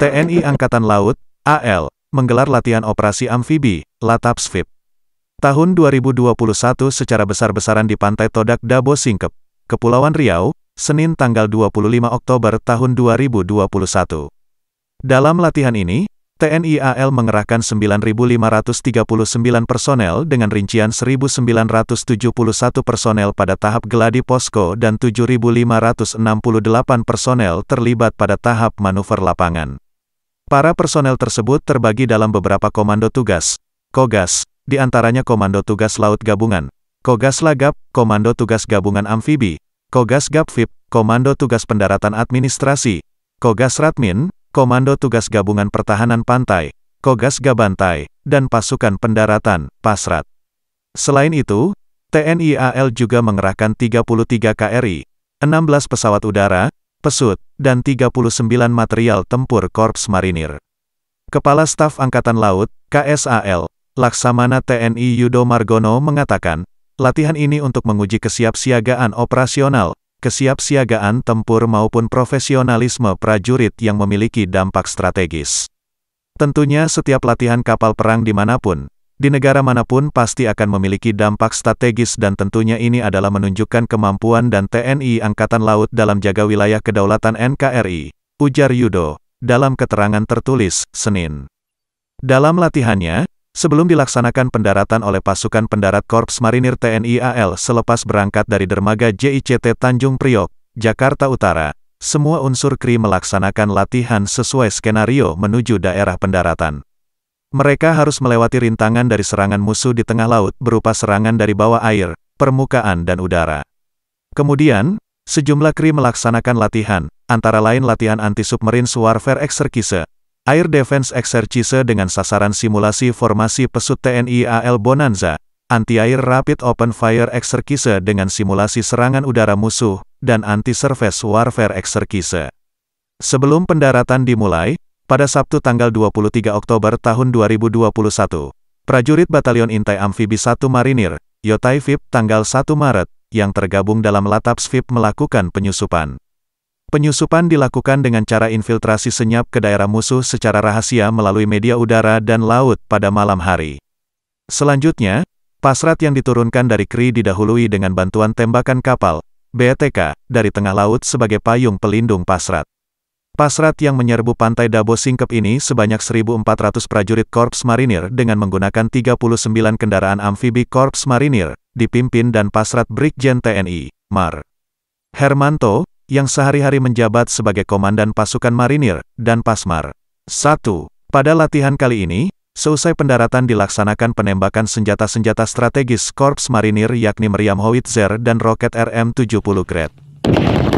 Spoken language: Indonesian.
TNI Angkatan Laut, AL, menggelar latihan operasi amfibi, Latapsvip Tahun 2021 secara besar-besaran di Pantai Todak Dabo Singkep, Kepulauan Riau, Senin tanggal 25 Oktober tahun 2021. Dalam latihan ini, TNI AL mengerahkan 9.539 personel dengan rincian 1.971 personel pada tahap geladi posko dan 7.568 personel terlibat pada tahap manuver lapangan. Para personel tersebut terbagi dalam beberapa komando tugas, Kogas, di antaranya Komando Tugas Laut Gabungan, Kogas Lagap, Komando Tugas Gabungan Amfibi, Kogas Gapfib, Komando Tugas Pendaratan Administrasi, Kogas Ratmin, Komando Tugas Gabungan Pertahanan Pantai, Kogas Gabantai, dan Pasukan Pendaratan, Pasrat. Selain itu, TNI AL juga mengerahkan 33 KRI, 16 pesawat udara, pesut, dan 39 material tempur Korps Marinir. Kepala Staf Angkatan Laut, KSAL, Laksamana TNI Yudo Margono mengatakan, latihan ini untuk menguji kesiapsiagaan operasional, kesiapsiagaan tempur maupun profesionalisme prajurit yang memiliki dampak strategis. Tentunya setiap latihan kapal perang dimanapun, di negara manapun pasti akan memiliki dampak strategis dan tentunya ini adalah menunjukkan kemampuan dan TNI Angkatan Laut dalam jaga wilayah kedaulatan NKRI, ujar Yudo, dalam keterangan tertulis, Senin. Dalam latihannya, sebelum dilaksanakan pendaratan oleh pasukan pendarat Korps Marinir TNI AL selepas berangkat dari dermaga JICT Tanjung Priok, Jakarta Utara, semua unsur KRI melaksanakan latihan sesuai skenario menuju daerah pendaratan. Mereka harus melewati rintangan dari serangan musuh di tengah laut berupa serangan dari bawah air, permukaan dan udara. Kemudian, sejumlah kri melaksanakan latihan, antara lain latihan anti-submarine warfare exercise, air defense exercise dengan sasaran simulasi formasi pesut TNI AL Bonanza, anti-air rapid open fire exercise dengan simulasi serangan udara musuh, dan anti-surface warfare exercise. Sebelum pendaratan dimulai, pada Sabtu tanggal 23 Oktober tahun 2021, prajurit Batalion Intai Amfibi 1 Marinir, Yotai VIP tanggal 1 Maret, yang tergabung dalam Lataps VIP melakukan penyusupan. Penyusupan dilakukan dengan cara infiltrasi senyap ke daerah musuh secara rahasia melalui media udara dan laut pada malam hari. Selanjutnya, pasrat yang diturunkan dari KRI didahului dengan bantuan tembakan kapal, BTK, dari tengah laut sebagai payung pelindung pasrat. Pasrat yang menyerbu pantai Dabo Singkep ini sebanyak 1.400 prajurit Korps Marinir dengan menggunakan 39 kendaraan amfibi Korps Marinir, dipimpin dan Pasrat Brigjen TNI, Mar. Hermanto, yang sehari-hari menjabat sebagai Komandan Pasukan Marinir, dan Pasmar. 1. Pada latihan kali ini, Seusai pendaratan dilaksanakan penembakan senjata-senjata strategis Korps Marinir yakni meriam howitzer dan roket RM-70 Grad.